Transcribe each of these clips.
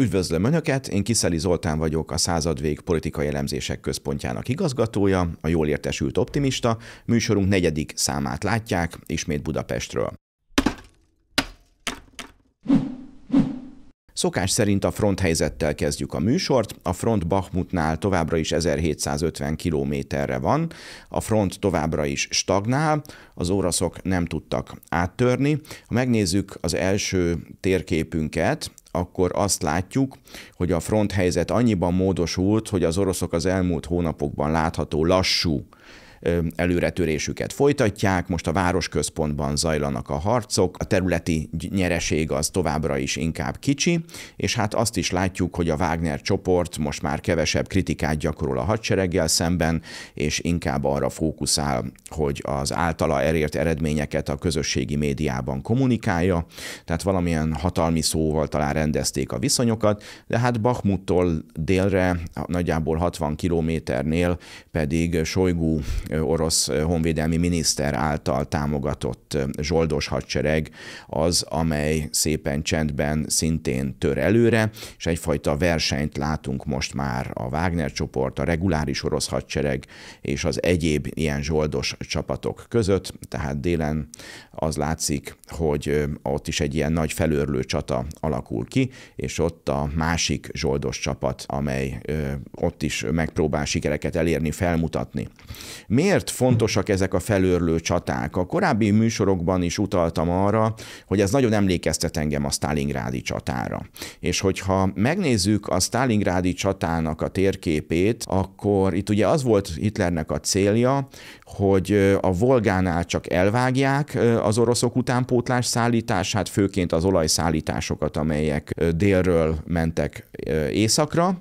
Üdvözlöm Önöket, én Kiszeli Zoltán vagyok, a Századvég Politikai Elemzések Központjának igazgatója, a Jól Értesült Optimista, műsorunk negyedik számát látják, ismét Budapestről. Szokás szerint a front helyzettel kezdjük a műsort. A front Bahmutnál továbbra is 1750 kilométerre van, a front továbbra is stagnál, az óraszok nem tudtak áttörni. Ha megnézzük az első térképünket, akkor azt látjuk, hogy a front helyzet annyiban módosult, hogy az oroszok az elmúlt hónapokban látható lassú előretörésüket folytatják, most a városközpontban zajlanak a harcok, a területi nyereség az továbbra is inkább kicsi, és hát azt is látjuk, hogy a Wagner csoport most már kevesebb kritikát gyakorol a hadsereggel szemben, és inkább arra fókuszál, hogy az általa elért eredményeket a közösségi médiában kommunikálja, tehát valamilyen hatalmi szóval talán rendezték a viszonyokat, de hát Bakhmuttól délre, nagyjából 60 kilométernél pedig Solygó orosz honvédelmi miniszter által támogatott zsoldos hadsereg az, amely szépen csendben szintén tör előre, és egyfajta versenyt látunk most már a Wagner csoport, a reguláris orosz hadsereg és az egyéb ilyen zsoldos csapatok között, tehát délen az látszik, hogy ott is egy ilyen nagy felőrlő csata alakul ki, és ott a másik zsoldos csapat, amely ott is megpróbál sikereket elérni, felmutatni. Mi miért fontosak ezek a felőrlő csaták? A korábbi műsorokban is utaltam arra, hogy ez nagyon emlékeztet engem a Stalingrádi csatára. És hogyha megnézzük a Stalingrádi csatának a térképét, akkor itt ugye az volt Hitlernek a célja, hogy a Volgánál csak elvágják az oroszok utánpótlás szállítását, főként az olajszállításokat, amelyek délről mentek északra,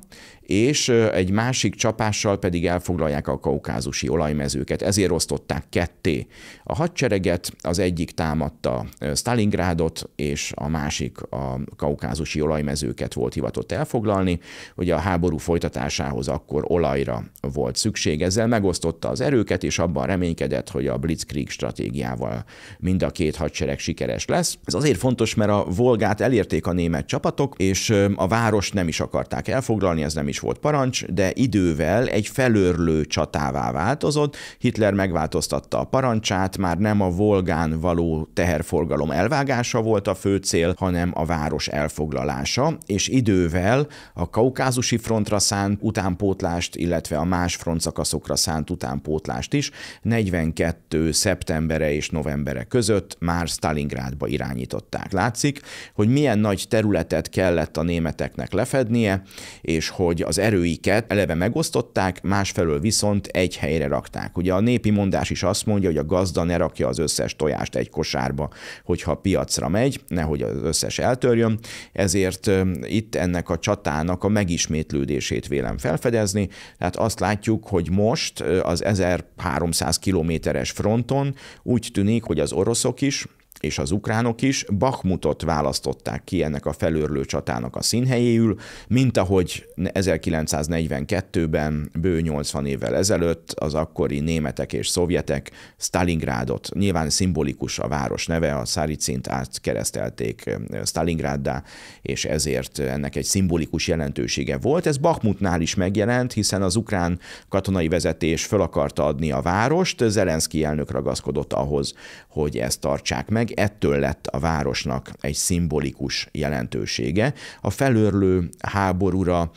és egy másik csapással pedig elfoglalják a kaukázusi olajmezőket. Ezért osztották ketté a hadsereget, az egyik támadta Stalingrádot, és a másik a kaukázusi olajmezőket volt hivatott elfoglalni. Ugye a háború folytatásához akkor olajra volt szükség, ezzel megosztotta az erőket, és abban reménykedett, hogy a Blitzkrieg stratégiával mind a két hadsereg sikeres lesz. Ez azért fontos, mert a Volgát elérték a német csapatok, és a várost nem is akarták elfoglalni, ez nem is is volt parancs, de idővel egy felörlő csatává változott. Hitler megváltoztatta a parancsát, már nem a Volgán való teherforgalom elvágása volt a fő cél, hanem a város elfoglalása, és idővel a kaukázusi frontra szánt utánpótlást, illetve a más frontszakaszokra szánt utánpótlást is 42. szeptembere és novembere között már Stalingrádba irányították. Látszik, hogy milyen nagy területet kellett a németeknek lefednie, és hogy az erőiket eleve megosztották, másfelől viszont egy helyre rakták. Ugye a népi mondás is azt mondja, hogy a gazda ne rakja az összes tojást egy kosárba, hogyha a piacra megy, nehogy az összes eltörjön, ezért itt ennek a csatának a megismétlődését vélem felfedezni, tehát azt látjuk, hogy most az 1300 kilométeres fronton úgy tűnik, hogy az oroszok is, és az ukránok is Bakhmutot választották ki ennek a felőrlő csatának a színhelyéül, mint ahogy 1942-ben, bő 80 évvel ezelőtt az akkori németek és szovjetek Stalingrádot, nyilván szimbolikus a város neve, a Száricint átkeresztelték Stalingráddá, és ezért ennek egy szimbolikus jelentősége volt. Ez Bakhmutnál is megjelent, hiszen az ukrán katonai vezetés fel akarta adni a várost, Zelenszky elnök ragaszkodott ahhoz, hogy ezt tartsák meg, meg ettől lett a városnak egy szimbolikus jelentősége. A felörlő háborúra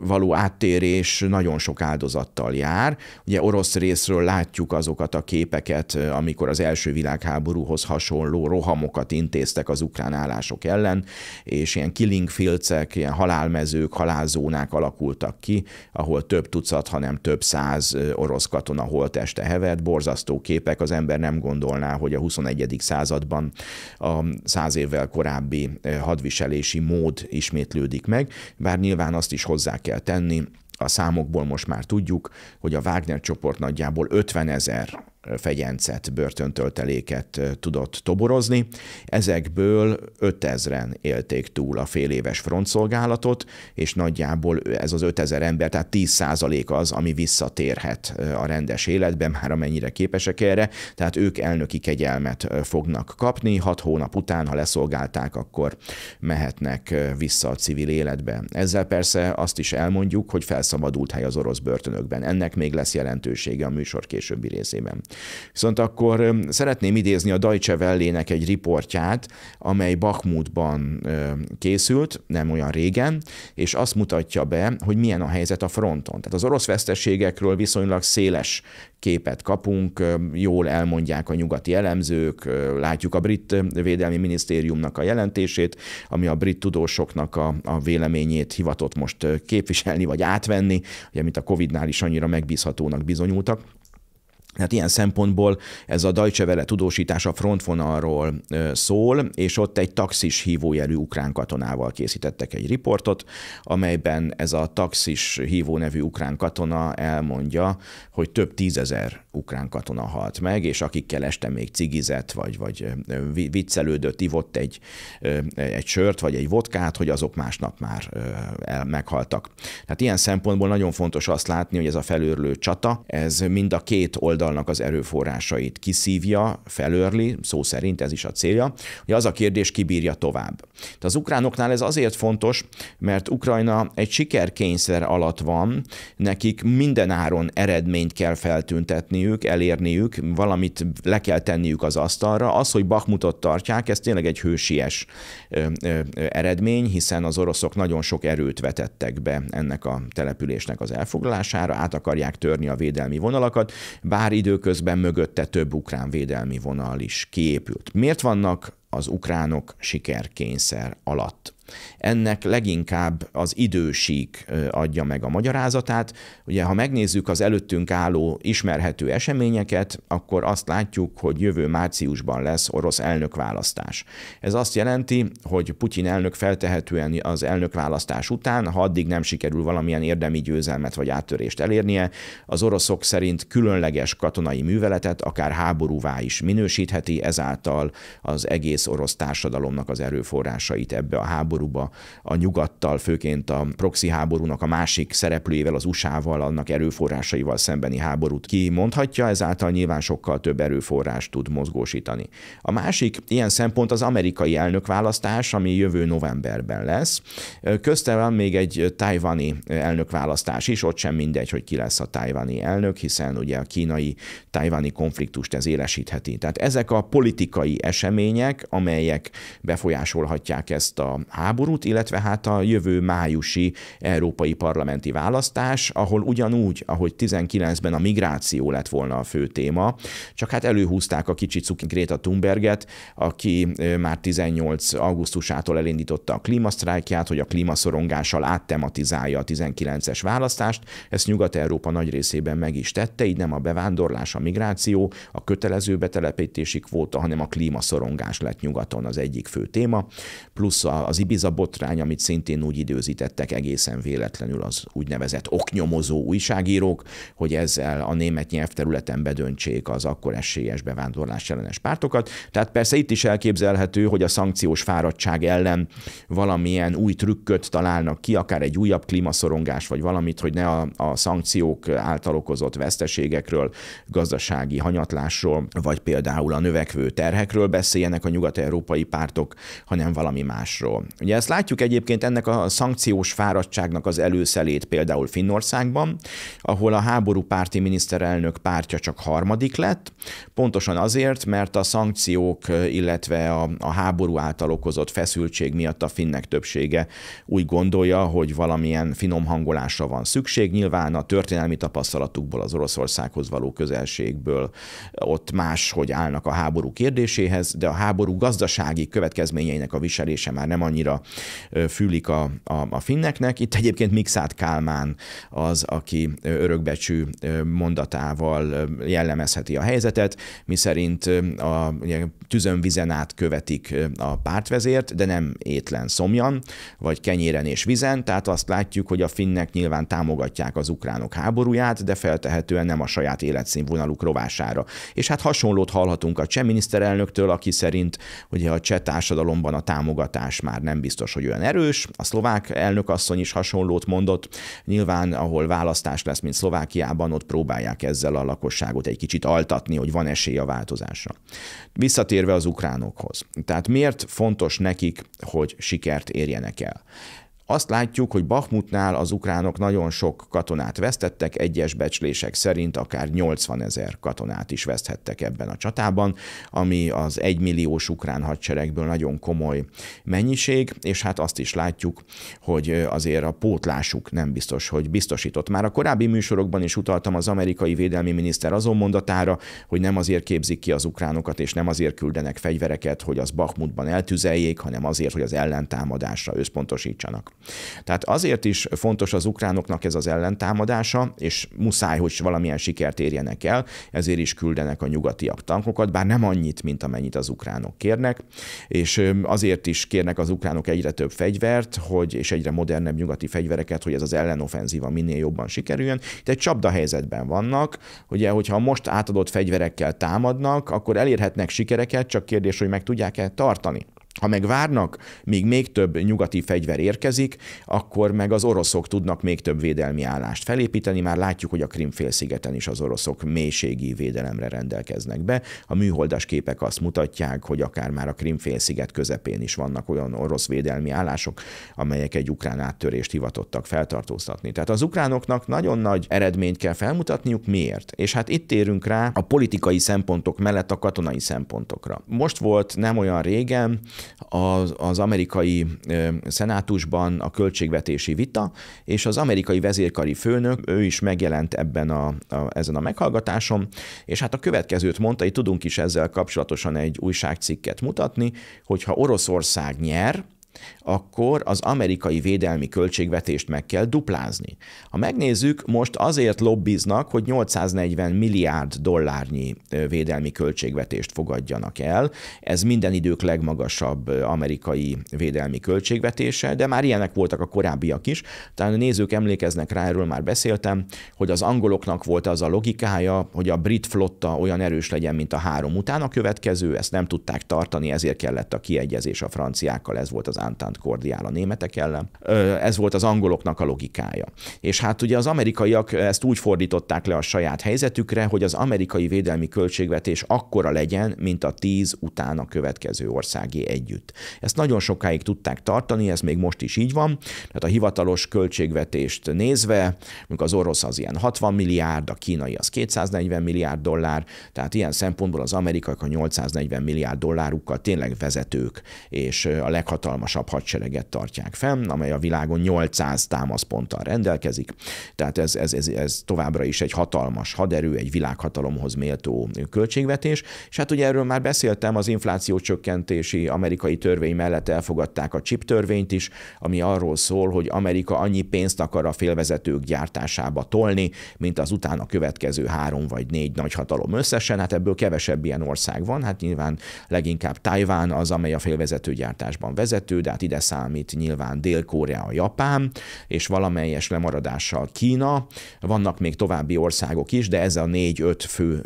való áttérés nagyon sok áldozattal jár. Ugye orosz részről látjuk azokat a képeket, amikor az első világháborúhoz hasonló rohamokat intéztek az ukrán állások ellen, és ilyen killingfilcek, ilyen halálmezők, halálzónák alakultak ki, ahol több tucat, hanem több száz orosz katona holteste hevert, borzasztó képek, az ember nem gondolná, hogy a 21 században a száz évvel korábbi eh, hadviselési mód ismétlődik meg, bár nyilván azt is hozzá kell tenni, a számokból most már tudjuk, hogy a Wagner csoport nagyjából 50 ezer fegyencet, börtöntölteléket tudott toborozni. Ezekből 5000-en élték túl a fél éves frontszolgálatot, és nagyjából ez az 5000 ember, tehát 10% az, ami visszatérhet a rendes életbe, már amennyire képesek erre, tehát ők elnöki kegyelmet fognak kapni, hat hónap után, ha leszolgálták, akkor mehetnek vissza a civil életbe. Ezzel persze azt is elmondjuk, hogy felszabadult hely az orosz börtönökben. Ennek még lesz jelentősége a műsor későbbi részében. Viszont akkor szeretném idézni a Deutsche Welle-nek egy riportját, amely Bakhmutban készült, nem olyan régen, és azt mutatja be, hogy milyen a helyzet a fronton. Tehát az orosz veszteségekről viszonylag széles képet kapunk, jól elmondják a nyugati elemzők, látjuk a brit védelmi minisztériumnak a jelentését, ami a brit tudósoknak a, a véleményét hivatott most képviselni vagy átvenni, ugye, mint a Covid-nál is annyira megbízhatónak bizonyultak. Tehát ilyen szempontból ez a Deutsche Welle tudósítás a frontvonalról szól, és ott egy taxis hívójelű ukrán katonával készítettek egy riportot, amelyben ez a taxis hívó nevű ukrán katona elmondja, hogy több tízezer ukrán katona halt meg, és akikkel este még cigizett, vagy, vagy viccelődött, ivott egy, egy sört, vagy egy vodkát, hogy azok másnap már el, meghaltak. Tehát ilyen szempontból nagyon fontos azt látni, hogy ez a felőrlő csata, ez mind a két oldal oldalnak az erőforrásait kiszívja, felörli, szó szerint ez is a célja, hogy az a kérdés kibírja tovább. De az ukránoknál ez azért fontos, mert Ukrajna egy sikerkényszer alatt van, nekik minden áron eredményt kell feltüntetniük, elérniük, valamit le kell tenniük az asztalra. Az, hogy Bakmutot tartják, ez tényleg egy hősies eredmény, hiszen az oroszok nagyon sok erőt vetettek be ennek a településnek az elfoglalására, át akarják törni a védelmi vonalakat, bár bár időközben mögötte több ukrán védelmi vonal is kiépült. Miért vannak az ukránok sikerkényszer alatt? Ennek leginkább az idősík adja meg a magyarázatát. Ugye, ha megnézzük az előttünk álló ismerhető eseményeket, akkor azt látjuk, hogy jövő márciusban lesz orosz elnökválasztás. Ez azt jelenti, hogy Putyin elnök feltehetően az elnökválasztás után, ha addig nem sikerül valamilyen érdemi győzelmet vagy áttörést elérnie, az oroszok szerint különleges katonai műveletet akár háborúvá is minősítheti, ezáltal az egész orosz társadalomnak az erőforrásait ebbe a háborúba a, nyugattal, főként a proxy háborúnak a másik szereplőjével, az USA-val, annak erőforrásaival szembeni háborút kimondhatja, ezáltal nyilván sokkal több erőforrást tud mozgósítani. A másik ilyen szempont az amerikai elnökválasztás, ami jövő novemberben lesz. Közte van még egy tajvani elnökválasztás is, ott sem mindegy, hogy ki lesz a tajvani elnök, hiszen ugye a kínai tajvani konfliktust ez élesítheti. Tehát ezek a politikai események, amelyek befolyásolhatják ezt a háborút, elmúlt, illetve hát a jövő májusi európai parlamenti választás, ahol ugyanúgy, ahogy 19-ben a migráció lett volna a fő téma, csak hát előhúzták a kicsit cuki Greta Thunberget, aki már 18 augusztusától elindította a klímasztrájkját, hogy a klímaszorongással áttematizálja a 19-es választást. Ezt Nyugat-Európa nagy részében meg is tette, így nem a bevándorlás, a migráció, a kötelező betelepítési kvóta, hanem a klímaszorongás lett nyugaton az egyik fő téma, plusz az Ibiza botrány, amit szintén úgy időzítettek egészen véletlenül az úgynevezett oknyomozó újságírók, hogy ezzel a német nyelvterületen bedöntsék az akkor esélyes bevándorlás ellenes pártokat. Tehát persze itt is elképzelhető, hogy a szankciós fáradtság ellen valamilyen új trükköt találnak ki, akár egy újabb klímaszorongás, vagy valamit, hogy ne a, a szankciók által okozott veszteségekről, gazdasági hanyatlásról, vagy például a növekvő terhekről beszéljenek a nyugat-európai pártok, hanem valami másról. Ugye ezt Látjuk egyébként ennek a szankciós fáradtságnak az előszelét például Finnországban, ahol a háború párti miniszterelnök pártja csak harmadik lett, pontosan azért, mert a szankciók, illetve a, a háború által okozott feszültség miatt a finnek többsége úgy gondolja, hogy valamilyen finom hangolásra van szükség. Nyilván a történelmi tapasztalatukból, az Oroszországhoz való közelségből ott más, hogy állnak a háború kérdéséhez, de a háború gazdasági következményeinek a viselése már nem annyira fülik a, a, a finneknek. Itt egyébként Mixát Kálmán az, aki örökbecsű mondatával jellemezheti a helyzetet, miszerint a ugye, vizen át követik a pártvezért, de nem étlen szomjan, vagy kenyéren és vizen, tehát azt látjuk, hogy a finnek nyilván támogatják az ukránok háborúját, de feltehetően nem a saját életszínvonaluk rovására. És hát hasonlót hallhatunk a cseh miniszterelnöktől, aki szerint ugye a cseh társadalomban a támogatás már nem biztos, hogy olyan erős. A szlovák asszony is hasonlót mondott. Nyilván, ahol választás lesz, mint Szlovákiában, ott próbálják ezzel a lakosságot egy kicsit altatni, hogy van esély a változásra. Visszatérve az ukránokhoz. Tehát miért fontos nekik, hogy sikert érjenek el? Azt látjuk, hogy Bakhmutnál az ukránok nagyon sok katonát vesztettek, egyes becslések szerint akár 80 ezer katonát is veszthettek ebben a csatában, ami az egymilliós ukrán hadseregből nagyon komoly mennyiség, és hát azt is látjuk, hogy azért a pótlásuk nem biztos, hogy biztosított. Már a korábbi műsorokban is utaltam az amerikai védelmi miniszter azon mondatára, hogy nem azért képzik ki az ukránokat, és nem azért küldenek fegyvereket, hogy az Bakhmutban eltüzeljék, hanem azért, hogy az ellentámadásra összpontosítsanak. Tehát azért is fontos az ukránoknak ez az ellentámadása, és muszáj, hogy valamilyen sikert érjenek el, ezért is küldenek a nyugatiak tankokat, bár nem annyit, mint amennyit az ukránok kérnek, és azért is kérnek az ukránok egyre több fegyvert, hogy, és egyre modernebb nyugati fegyvereket, hogy ez az ellenoffenzíva minél jobban sikerüljön. Itt egy csapda helyzetben vannak, ugye, hogyha most átadott fegyverekkel támadnak, akkor elérhetnek sikereket, csak kérdés, hogy meg tudják-e tartani. Ha meg várnak, míg még több nyugati fegyver érkezik, akkor meg az oroszok tudnak még több védelmi állást felépíteni. Már látjuk, hogy a Krimfélszigeten is az oroszok mélységi védelemre rendelkeznek be. A műholdas képek azt mutatják, hogy akár már a Krimfélsziget közepén is vannak olyan orosz védelmi állások, amelyek egy ukrán áttörést hivatottak feltartóztatni. Tehát az ukránoknak nagyon nagy eredményt kell felmutatniuk. Miért? És hát itt térünk rá a politikai szempontok mellett a katonai szempontokra. Most volt nem olyan régen, az, az amerikai szenátusban a költségvetési vita, és az amerikai vezérkari főnök, ő is megjelent ebben a, a, ezen a meghallgatáson, és hát a következőt mondta, itt tudunk is ezzel kapcsolatosan egy újságcikket mutatni, hogyha Oroszország nyer, akkor az amerikai védelmi költségvetést meg kell duplázni. Ha megnézzük, most azért lobbiznak, hogy 840 milliárd dollárnyi védelmi költségvetést fogadjanak el. Ez minden idők legmagasabb amerikai védelmi költségvetése, de már ilyenek voltak a korábbiak is. Tehát a nézők emlékeznek rá, erről már beszéltem, hogy az angoloknak volt az a logikája, hogy a brit flotta olyan erős legyen, mint a három után a következő, ezt nem tudták tartani, ezért kellett a kiegyezés a franciákkal, ez volt az Antant kordiál a németek ellen. Ez volt az angoloknak a logikája. És hát ugye az amerikaiak ezt úgy fordították le a saját helyzetükre, hogy az amerikai védelmi költségvetés akkora legyen, mint a tíz utána következő országé együtt. Ezt nagyon sokáig tudták tartani, ez még most is így van. Tehát a hivatalos költségvetést nézve, mondjuk az orosz az ilyen 60 milliárd, a kínai az 240 milliárd dollár, tehát ilyen szempontból az amerikaiak a 840 milliárd dollárukkal tényleg vezetők, és a leghatalmasabb rugalmasabb hadsereget tartják fenn, amely a világon 800 támaszponttal rendelkezik, tehát ez, ez, ez, ez továbbra is egy hatalmas haderő, egy világhatalomhoz méltó költségvetés, és hát ugye erről már beszéltem, az infláció csökkentési amerikai törvény mellett elfogadták a chip törvényt is, ami arról szól, hogy Amerika annyi pénzt akar a félvezetők gyártásába tolni, mint az utána következő három vagy négy nagyhatalom összesen, hát ebből kevesebb ilyen ország van, hát nyilván leginkább Tajván az, amely a félvezetőgyártásban vezető, de hát ide számít nyilván Dél-Korea, Japán, és valamelyes lemaradással Kína. Vannak még további országok is, de ez a négy-öt fő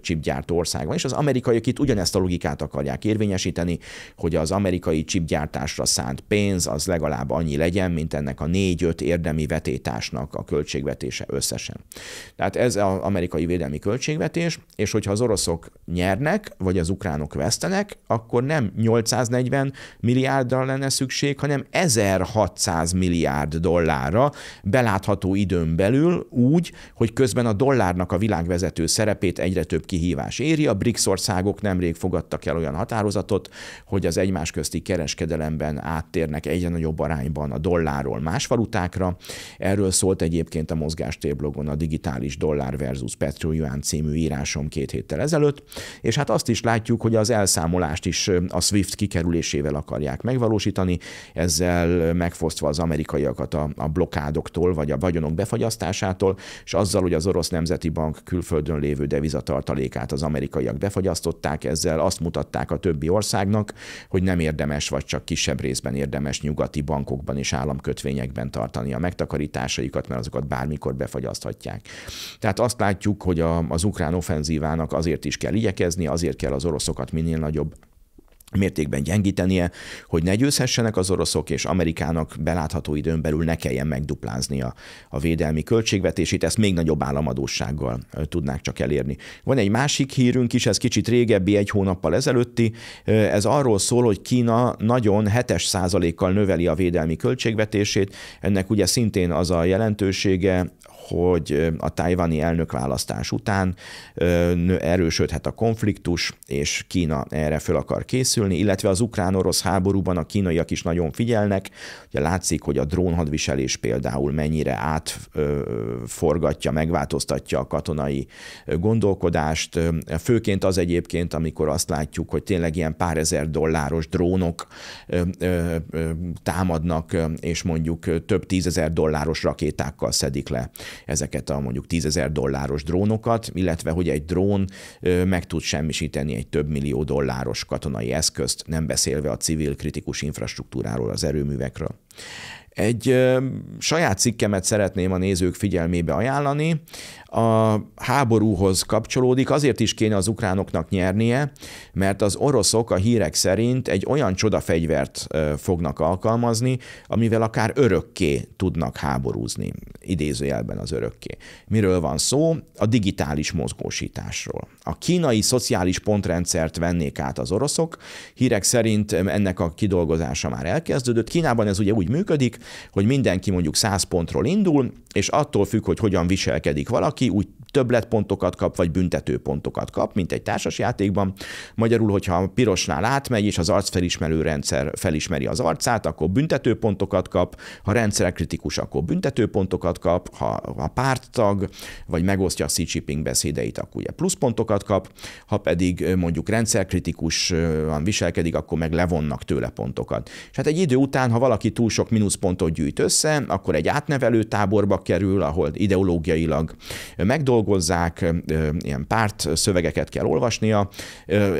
csipgyártó ország van, és az amerikaiak itt ugyanezt a logikát akarják érvényesíteni, hogy az amerikai csipgyártásra szánt pénz az legalább annyi legyen, mint ennek a négy-öt érdemi vetétásnak a költségvetése összesen. Tehát ez az amerikai védelmi költségvetés, és hogyha az oroszok nyernek, vagy az ukránok vesztenek, akkor nem 840 milliárd milliárdra lenne szükség, hanem 1600 milliárd dollárra belátható időn belül úgy, hogy közben a dollárnak a világvezető szerepét egyre több kihívás éri. A BRICS országok nemrég fogadtak el olyan határozatot, hogy az egymás közti kereskedelemben áttérnek egyre nagyobb arányban a dollárról más valutákra. Erről szólt egyébként a mozgástérblogon a digitális dollár versus Petrujuan című írásom két héttel ezelőtt, és hát azt is látjuk, hogy az elszámolást is a SWIFT kikerülésével akarják meg megvalósítani, ezzel megfosztva az amerikaiakat a, a blokkádoktól, vagy a vagyonok befagyasztásától, és azzal, hogy az orosz nemzeti bank külföldön lévő devizatartalékát az amerikaiak befagyasztották, ezzel azt mutatták a többi országnak, hogy nem érdemes, vagy csak kisebb részben érdemes nyugati bankokban és államkötvényekben tartani a megtakarításaikat, mert azokat bármikor befagyaszthatják. Tehát azt látjuk, hogy a, az ukrán offenzívának azért is kell igyekezni, azért kell az oroszokat minél nagyobb mértékben gyengítenie, hogy ne győzhessenek az oroszok, és Amerikának belátható időn belül ne kelljen megdupláznia a védelmi költségvetését, ezt még nagyobb államadósággal tudnák csak elérni. Van egy másik hírünk is, ez kicsit régebbi, egy hónappal ezelőtti, ez arról szól, hogy Kína nagyon 7 százalékkal növeli a védelmi költségvetését, ennek ugye szintén az a jelentősége, hogy a tájvani elnökválasztás után erősödhet a konfliktus, és Kína erre föl akar készülni, illetve az ukrán-orosz háborúban a kínaiak is nagyon figyelnek. Ugye látszik, hogy a drónhadviselés például mennyire átforgatja, megváltoztatja a katonai gondolkodást. Főként az egyébként, amikor azt látjuk, hogy tényleg ilyen pár ezer dolláros drónok támadnak, és mondjuk több tízezer dolláros rakétákkal szedik le ezeket a mondjuk tízezer dolláros drónokat, illetve hogy egy drón meg tud semmisíteni egy több millió dolláros katonai eszközt, nem beszélve a civil kritikus infrastruktúráról, az erőművekről. Egy ö, saját cikkemet szeretném a nézők figyelmébe ajánlani. A háborúhoz kapcsolódik, azért is kéne az ukránoknak nyernie, mert az oroszok a hírek szerint egy olyan csodafegyvert ö, fognak alkalmazni, amivel akár örökké tudnak háborúzni, idézőjelben az örökké. Miről van szó? A digitális mozgósításról. A kínai szociális pontrendszert vennék át az oroszok, hírek szerint ennek a kidolgozása már elkezdődött. Kínában ez ugye úgy működik, hogy mindenki mondjuk 100 pontról indul, és attól függ, hogy hogyan viselkedik valaki, úgy többletpontokat kap, vagy büntetőpontokat kap, mint egy társas játékban. Magyarul, hogyha a pirosnál átmegy, és az arcfelismerő rendszer felismeri az arcát, akkor büntetőpontokat kap, ha rendszer kritikus, akkor büntetőpontokat kap, ha a párttag, vagy megosztja a C-chipping beszédeit, akkor ugye pluszpontokat kap, ha pedig mondjuk rendszerkritikusan viselkedik, akkor meg levonnak tőle pontokat. És hát egy idő után, ha valaki túl sok mínuszpontot gyűjt össze, akkor egy átnevelő táborba kerül, ahol ideológiailag megdolgozik, dolgozzák, ilyen párt szövegeket kell olvasnia,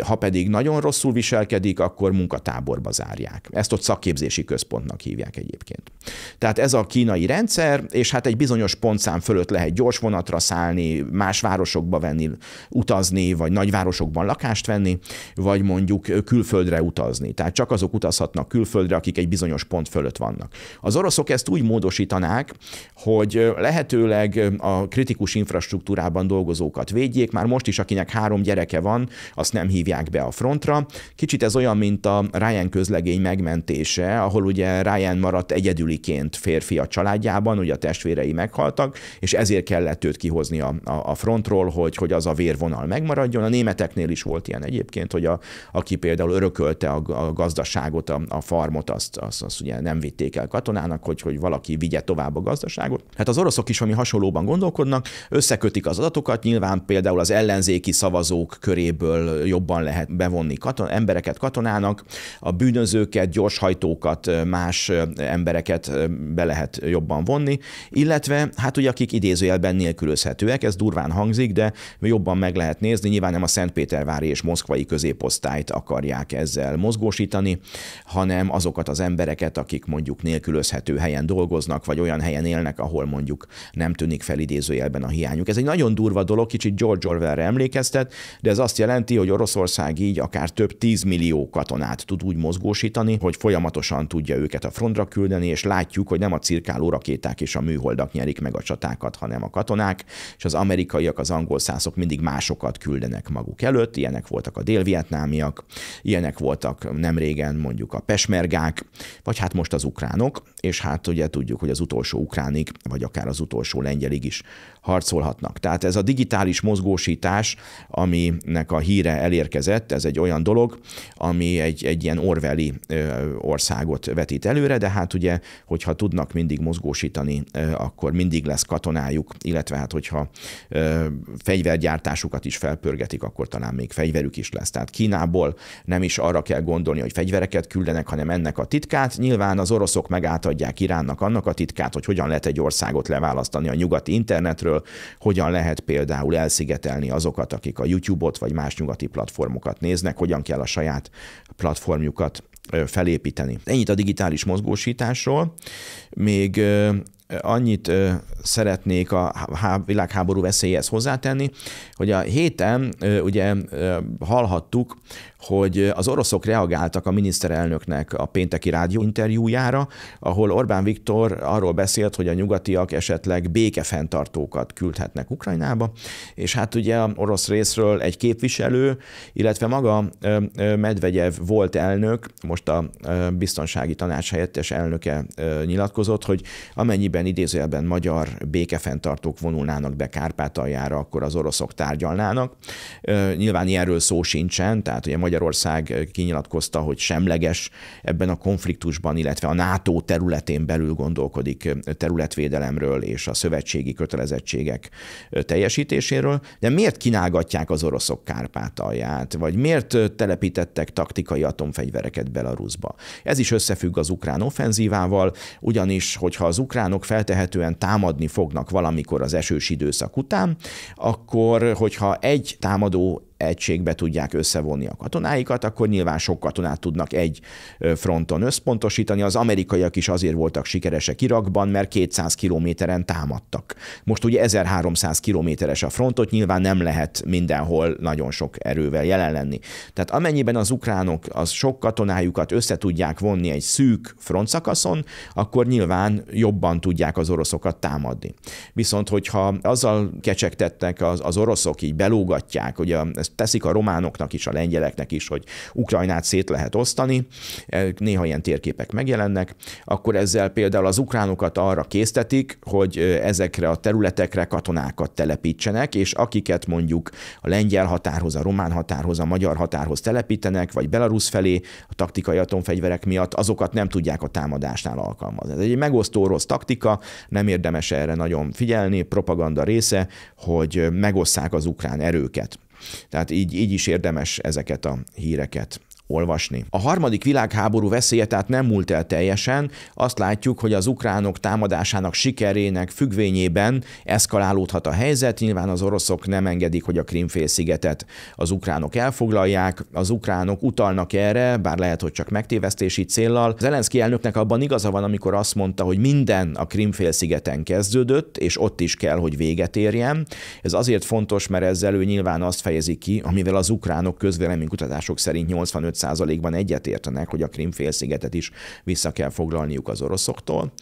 ha pedig nagyon rosszul viselkedik, akkor munkatáborba zárják. Ezt ott szakképzési központnak hívják egyébként. Tehát ez a kínai rendszer, és hát egy bizonyos pontszám fölött lehet gyors vonatra szállni, más városokba venni, utazni, vagy nagyvárosokban lakást venni, vagy mondjuk külföldre utazni. Tehát csak azok utazhatnak külföldre, akik egy bizonyos pont fölött vannak. Az oroszok ezt úgy módosítanák, hogy lehetőleg a kritikus infrastruktúra struktúrában dolgozókat védjék, már most is, akinek három gyereke van, azt nem hívják be a frontra. Kicsit ez olyan, mint a Ryan közlegény megmentése, ahol ugye Ryan maradt egyedüliként férfi a családjában, ugye a testvérei meghaltak, és ezért kellett őt kihozni a, a, a frontról, hogy, hogy az a vérvonal megmaradjon. A németeknél is volt ilyen egyébként, hogy a, aki például örökölte a, a gazdaságot, a, a farmot, azt, azt, azt ugye nem vitték el katonának, hogy, hogy valaki vigye tovább a gazdaságot. Hát az oroszok is, ami hasonlóban gondolkodnak, összekötik gyűjtik az adatokat, nyilván például az ellenzéki szavazók köréből jobban lehet bevonni katon, embereket katonának, a bűnözőket, gyorshajtókat, más embereket be lehet jobban vonni, illetve hát ugye akik idézőjelben nélkülözhetőek, ez durván hangzik, de jobban meg lehet nézni, nyilván nem a Szentpétervári és moszkvai középosztályt akarják ezzel mozgósítani, hanem azokat az embereket, akik mondjuk nélkülözhető helyen dolgoznak, vagy olyan helyen élnek, ahol mondjuk nem tűnik fel idézőjelben a hiányuk. Ez egy nagyon durva dolog, kicsit George Orwellre emlékeztet, de ez azt jelenti, hogy Oroszország így akár több tízmillió katonát tud úgy mozgósítani, hogy folyamatosan tudja őket a frontra küldeni, és látjuk, hogy nem a cirkáló rakéták és a műholdak nyerik meg a csatákat, hanem a katonák, és az amerikaiak, az angol szászok mindig másokat küldenek maguk előtt, ilyenek voltak a dél-vietnámiak, ilyenek voltak nem régen mondjuk a pesmergák, vagy hát most az ukránok, és hát ugye tudjuk, hogy az utolsó ukránik, vagy akár az utolsó lengyelig is harcolhatnak. Tehát ez a digitális mozgósítás, aminek a híre elérkezett, ez egy olyan dolog, ami egy, egy ilyen orveli országot vetít előre, de hát ugye, hogyha tudnak mindig mozgósítani, akkor mindig lesz katonájuk, illetve hát hogyha fegyvergyártásukat is felpörgetik, akkor talán még fegyverük is lesz. Tehát Kínából nem is arra kell gondolni, hogy fegyvereket küldenek, hanem ennek a titkát. Nyilván az oroszok megátadják Iránnak annak a titkát, hogy hogyan lehet egy országot leválasztani a nyugati internetről, hogyan lehet például elszigetelni azokat, akik a YouTube-ot vagy más nyugati platformokat néznek, hogyan kell a saját platformjukat felépíteni. Ennyit a digitális mozgósításról. Még annyit szeretnék a világháború veszélyhez hozzátenni, hogy a héten ugye hallhattuk, hogy az oroszok reagáltak a miniszterelnöknek a pénteki rádióinterjújára, ahol Orbán Viktor arról beszélt, hogy a nyugatiak esetleg békefenntartókat küldhetnek Ukrajnába, és hát ugye a orosz részről egy képviselő, illetve maga Medvegyev volt elnök, most a biztonsági tanács helyettes elnöke nyilatkozott, hogy amennyiben idézőjelben magyar békefenntartók vonulnának be Kárpátaljára, akkor az oroszok tárgyalnának. Nyilván ilyenről szó sincsen, tehát ugye Magyarország kinyilatkozta, hogy semleges ebben a konfliktusban, illetve a NATO területén belül gondolkodik területvédelemről és a szövetségi kötelezettségek teljesítéséről, de miért kínálgatják az oroszok Kárpátalját, vagy miért telepítettek taktikai atomfegyvereket Belarusba? Ez is összefügg az ukrán offenzívával, ugyanis, hogyha az ukránok feltehetően támadni fognak valamikor az esős időszak után, akkor, hogyha egy támadó egységbe tudják összevonni a katonáikat, akkor nyilván sok katonát tudnak egy fronton összpontosítani. Az amerikaiak is azért voltak sikeresek Irakban, mert 200 kilométeren támadtak. Most ugye 1300 kilométeres a frontot, nyilván nem lehet mindenhol nagyon sok erővel jelen lenni. Tehát amennyiben az ukránok az sok katonájukat össze tudják vonni egy szűk frontszakaszon, akkor nyilván jobban tudják az oroszokat támadni. Viszont, hogyha azzal kecsegtettek az, az oroszok, így belógatják, ugye ezt teszik a románoknak is, a lengyeleknek is, hogy Ukrajnát szét lehet osztani, e, néha ilyen térképek megjelennek, akkor ezzel például az ukránokat arra késztetik, hogy ezekre a területekre katonákat telepítsenek, és akiket mondjuk a lengyel határhoz, a román határhoz, a magyar határhoz telepítenek, vagy Belarus felé a taktikai atomfegyverek miatt, azokat nem tudják a támadásnál alkalmazni. Ez egy megosztó rossz taktika, nem érdemes erre nagyon figyelni, propaganda része, hogy megosszák az ukrán erőket. Tehát így, így is érdemes ezeket a híreket olvasni. A harmadik világháború veszélye tehát nem múlt el teljesen, azt látjuk, hogy az ukránok támadásának sikerének függvényében eszkalálódhat a helyzet, nyilván az oroszok nem engedik, hogy a Krimfélszigetet az ukránok elfoglalják, az ukránok utalnak erre, bár lehet, hogy csak megtévesztési céllal. Zelenszky elnöknek abban igaza van, amikor azt mondta, hogy minden a Krimfélszigeten kezdődött, és ott is kell, hogy véget érjen. Ez azért fontos, mert ezzel ő nyilván azt fejezi ki, amivel az ukránok közvéleménykutatások szerint 85 75%-ban egyetértenek, hogy a Krimfélszigetet is vissza kell foglalniuk az oroszoktól.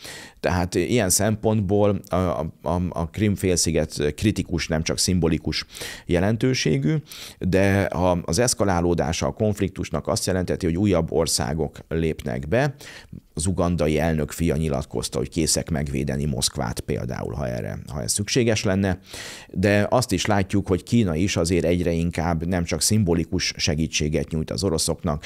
Tehát ilyen szempontból a, a, a Krimfélsziget kritikus, nem csak szimbolikus jelentőségű, de ha az eszkalálódása a konfliktusnak azt jelenteti, hogy újabb országok lépnek be, az ugandai elnök fia nyilatkozta, hogy készek megvédeni Moszkvát például, ha, erre, ha ez szükséges lenne, de azt is látjuk, hogy Kína is azért egyre inkább nem csak szimbolikus segítséget nyújt az oroszoknak,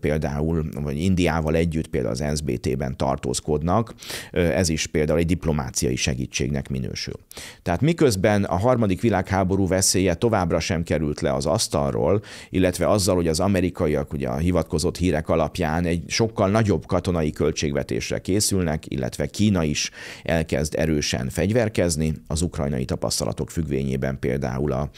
például vagy Indiával együtt például az nsbt ben tartózkodnak, ez is például egy diplomáciai segítségnek minősül. Tehát miközben a harmadik világháború veszélye továbbra sem került le az asztalról, illetve azzal, hogy az amerikaiak ugye a hivatkozott hírek alapján egy sokkal nagyobb katonai költségvetésre készülnek, illetve Kína is elkezd erősen fegyverkezni. Az ukrajnai tapasztalatok függvényében például a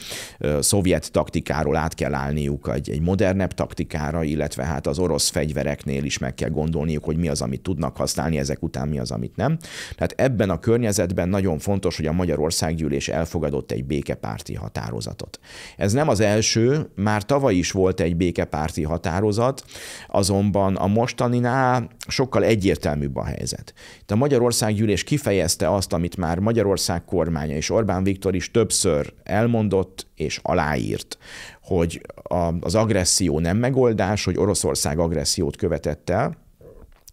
szovjet taktikáról át kell állniuk egy, egy modernebb taktikára, illetve hát az orosz fegyvereknél is meg kell gondolniuk, hogy mi az, amit tudnak használni, ezek után mi az, amit nem. Tehát ebben a környezetben nagyon fontos, hogy a Magyarországgyűlés elfogadott egy békepárti határozatot. Ez nem az első, már tavaly is volt egy békepárti határozat, azonban a mostaninál sokkal egyértelműbb a helyzet. Itt a Magyarország gyűlés kifejezte azt, amit már Magyarország kormánya és Orbán Viktor is többször elmondott és aláírt, hogy az agresszió nem megoldás, hogy Oroszország agressziót követett el,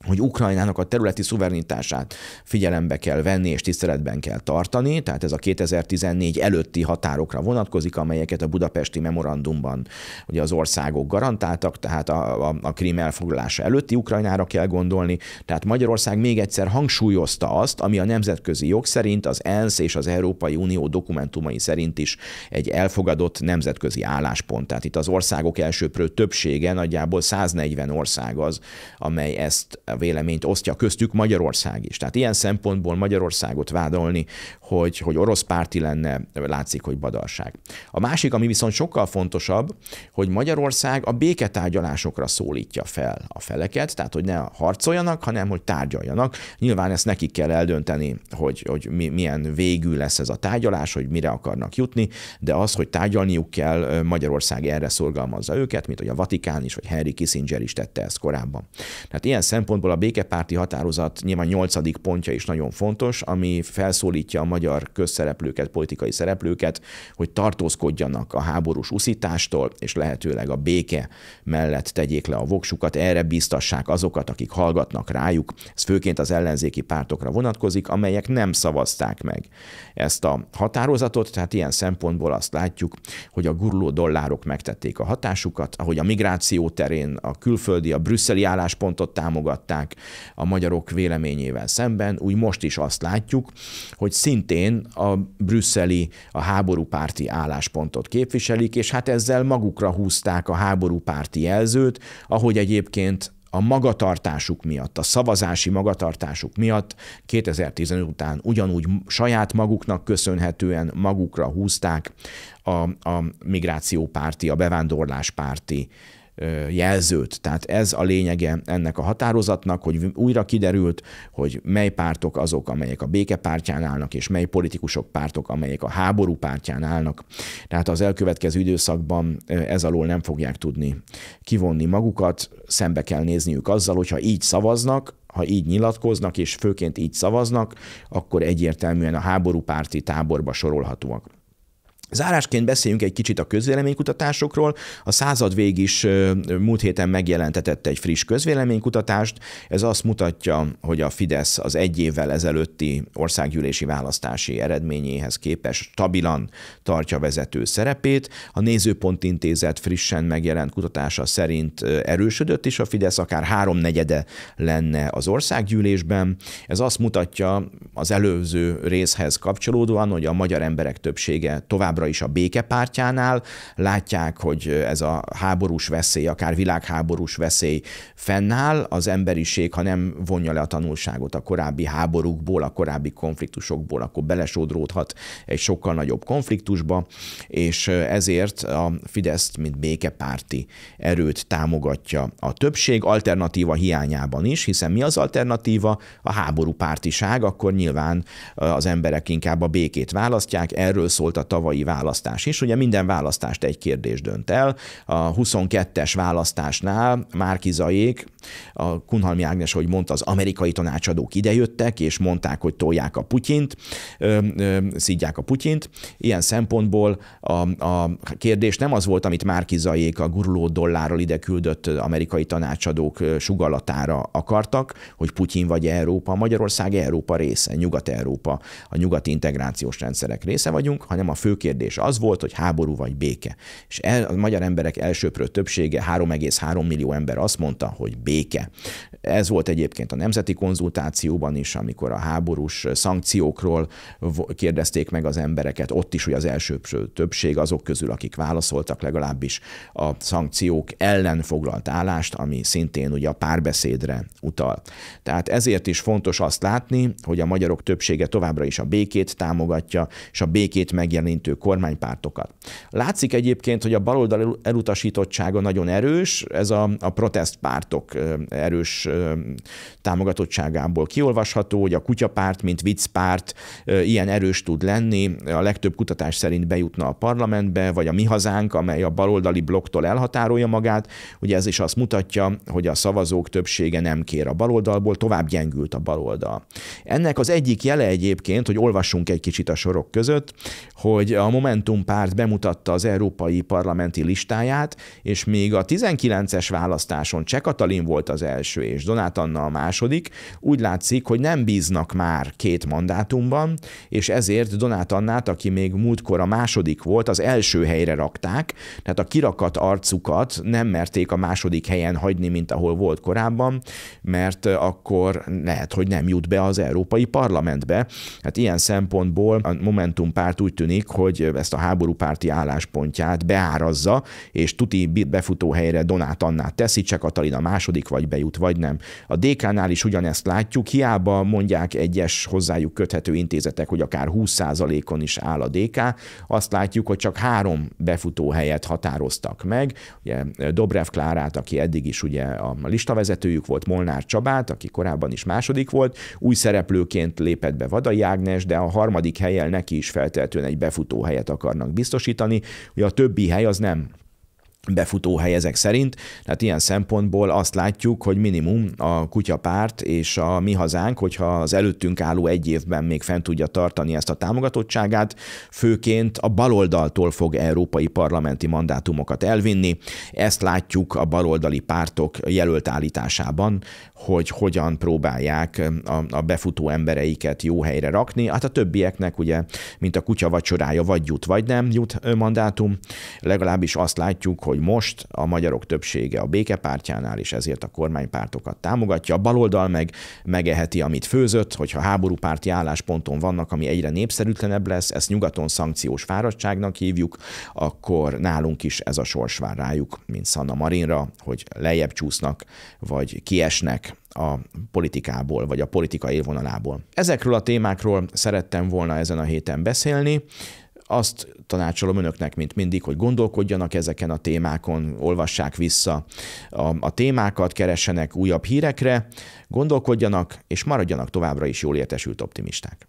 hogy Ukrajnának a területi szuverenitását figyelembe kell venni és tiszteletben kell tartani, tehát ez a 2014 előtti határokra vonatkozik, amelyeket a budapesti memorandumban ugye az országok garantáltak, tehát a, a, a krím elfoglalása előtti Ukrajnára kell gondolni, tehát Magyarország még egyszer hangsúlyozta azt, ami a nemzetközi jog szerint az ENSZ és az Európai Unió dokumentumai szerint is egy elfogadott nemzetközi álláspont. Tehát itt az országok elsőprő többsége, nagyjából 140 ország az, amely ezt véleményt osztja köztük Magyarország is. Tehát ilyen szempontból Magyarországot vádolni, hogy, hogy orosz párti lenne, látszik, hogy badarság. A másik, ami viszont sokkal fontosabb, hogy Magyarország a béketárgyalásokra szólítja fel a feleket, tehát hogy ne harcoljanak, hanem hogy tárgyaljanak. Nyilván ezt nekik kell eldönteni, hogy, hogy mi, milyen végű lesz ez a tárgyalás, hogy mire akarnak jutni, de az, hogy tárgyalniuk kell, Magyarország erre szorgalmazza őket, mint hogy a Vatikán is, vagy Henry Kissinger is tette ezt korábban. Tehát ilyen szempontból szempontból a békepárti határozat nyilván nyolcadik pontja is nagyon fontos, ami felszólítja a magyar közszereplőket, politikai szereplőket, hogy tartózkodjanak a háborús uszítástól, és lehetőleg a béke mellett tegyék le a voksukat, erre biztassák azokat, akik hallgatnak rájuk. Ez főként az ellenzéki pártokra vonatkozik, amelyek nem szavazták meg ezt a határozatot, tehát ilyen szempontból azt látjuk, hogy a guruló dollárok megtették a hatásukat, ahogy a migráció terén a külföldi, a brüsszeli álláspontot támogat, elfogadták a magyarok véleményével szemben, úgy most is azt látjuk, hogy szintén a brüsszeli, a háborúpárti álláspontot képviselik, és hát ezzel magukra húzták a háborúpárti jelzőt, ahogy egyébként a magatartásuk miatt, a szavazási magatartásuk miatt 2015 után ugyanúgy saját maguknak köszönhetően magukra húzták a, a migrációpárti, a bevándorláspárti jelzőt. Tehát ez a lényege ennek a határozatnak, hogy újra kiderült, hogy mely pártok azok, amelyek a béke pártján állnak, és mely politikusok pártok, amelyek a háború pártján állnak. Tehát az elkövetkező időszakban ez alól nem fogják tudni kivonni magukat, szembe kell nézniük azzal, hogyha így szavaznak, ha így nyilatkoznak, és főként így szavaznak, akkor egyértelműen a háború párti táborba sorolhatóak. Zárásként beszéljünk egy kicsit a közvéleménykutatásokról. A század vég is múlt héten megjelentetett egy friss közvéleménykutatást. Ez azt mutatja, hogy a Fidesz az egy évvel ezelőtti országgyűlési választási eredményéhez képest stabilan tartja vezető szerepét. A Nézőpont Intézet frissen megjelent kutatása szerint erősödött is a Fidesz, akár háromnegyede lenne az országgyűlésben. Ez azt mutatja az előző részhez kapcsolódóan, hogy a magyar emberek többsége tovább továbbra is a béke pártjánál, látják, hogy ez a háborús veszély, akár világháborús veszély fennáll, az emberiség, ha nem vonja le a tanulságot a korábbi háborúkból, a korábbi konfliktusokból, akkor belesodródhat egy sokkal nagyobb konfliktusba, és ezért a Fidesz, mint békepárti erőt támogatja a többség, alternatíva hiányában is, hiszen mi az alternatíva? A háború pártiság, akkor nyilván az emberek inkább a békét választják, erről szólt a tavalyi választás is. Ugye minden választást egy kérdés dönt el. A 22-es választásnál Márkizaiék, a Kunhalmi Ágnes, hogy mondta, az amerikai tanácsadók idejöttek, és mondták, hogy tolják a Putyint, szidják a Putyint. Ilyen szempontból a, a kérdés nem az volt, amit Márkizaiék a guruló dollárral ide küldött amerikai tanácsadók sugallatára akartak, hogy Putyin vagy Európa, Magyarország Európa része, Nyugat-Európa, a nyugati integrációs rendszerek része vagyunk, hanem a fő kérdés kérdés az volt, hogy háború vagy béke. És el, a magyar emberek elsőprő többsége, 3,3 millió ember azt mondta, hogy béke. Ez volt egyébként a nemzeti konzultációban is, amikor a háborús szankciókról kérdezték meg az embereket, ott is, hogy az elsőprő többség azok közül, akik válaszoltak legalábbis a szankciók ellen foglalt állást, ami szintén ugye a párbeszédre utal. Tehát ezért is fontos azt látni, hogy a magyarok többsége továbbra is a békét támogatja, és a békét megjelenítő kormánypártokat. Látszik egyébként, hogy a baloldal elutasítottsága nagyon erős, ez a, a protestpártok erős támogatottságából kiolvasható, hogy a kutyapárt, mint viccpárt ilyen erős tud lenni, a legtöbb kutatás szerint bejutna a parlamentbe, vagy a mi hazánk, amely a baloldali blokktól elhatárolja magát, ugye ez is azt mutatja, hogy a szavazók többsége nem kér a baloldalból, tovább gyengült a baloldal. Ennek az egyik jele egyébként, hogy olvassunk egy kicsit a sorok között, hogy a a Momentum párt bemutatta az európai parlamenti listáját, és még a 19-es választáson Cseh Katalin volt az első, és Donát Anna a második, úgy látszik, hogy nem bíznak már két mandátumban, és ezért Donát Annát, aki még múltkor a második volt, az első helyre rakták, tehát a kirakat arcukat nem merték a második helyen hagyni, mint ahol volt korábban, mert akkor lehet, hogy nem jut be az Európai Parlamentbe. Hát ilyen szempontból a Momentum párt úgy tűnik, hogy ezt a háborúpárti álláspontját beárazza, és tuti befutó helyre Donát Annát teszi, csak Katalin a második vagy bejut, vagy nem. A DK-nál is ugyanezt látjuk, hiába mondják egyes hozzájuk köthető intézetek, hogy akár 20%-on is áll a DK, azt látjuk, hogy csak három befutó helyet határoztak meg. Ugye Dobrev Klárát, aki eddig is ugye a listavezetőjük volt, Molnár Csabát, aki korábban is második volt, új szereplőként lépett be Vadai Ágnes, de a harmadik helyen neki is feltétlenül egy befutó helyet akarnak biztosítani, hogy a többi hely az nem befutó helyezek szerint. Tehát ilyen szempontból azt látjuk, hogy minimum a kutyapárt és a mi hazánk, hogyha az előttünk álló egy évben még fent tudja tartani ezt a támogatottságát, főként a baloldaltól fog európai parlamenti mandátumokat elvinni. Ezt látjuk a baloldali pártok jelölt állításában, hogy hogyan próbálják a, a befutó embereiket jó helyre rakni. Hát a többieknek ugye, mint a kutya vacsorája, vagy jut, vagy nem jut mandátum. Legalábbis azt látjuk, hogy most a magyarok többsége a békepártjánál, és ezért a kormánypártokat támogatja. A baloldal meg megeheti, amit főzött, hogyha háborúpárti állásponton vannak, ami egyre népszerűtlenebb lesz, ezt nyugaton szankciós fáradtságnak hívjuk, akkor nálunk is ez a sors vár rájuk, mint Szanna Marinra, hogy lejjebb csúsznak, vagy kiesnek a politikából, vagy a politika élvonalából. Ezekről a témákról szerettem volna ezen a héten beszélni azt tanácsolom önöknek, mint mindig, hogy gondolkodjanak ezeken a témákon, olvassák vissza a, a témákat, keressenek újabb hírekre, gondolkodjanak, és maradjanak továbbra is jól értesült optimisták.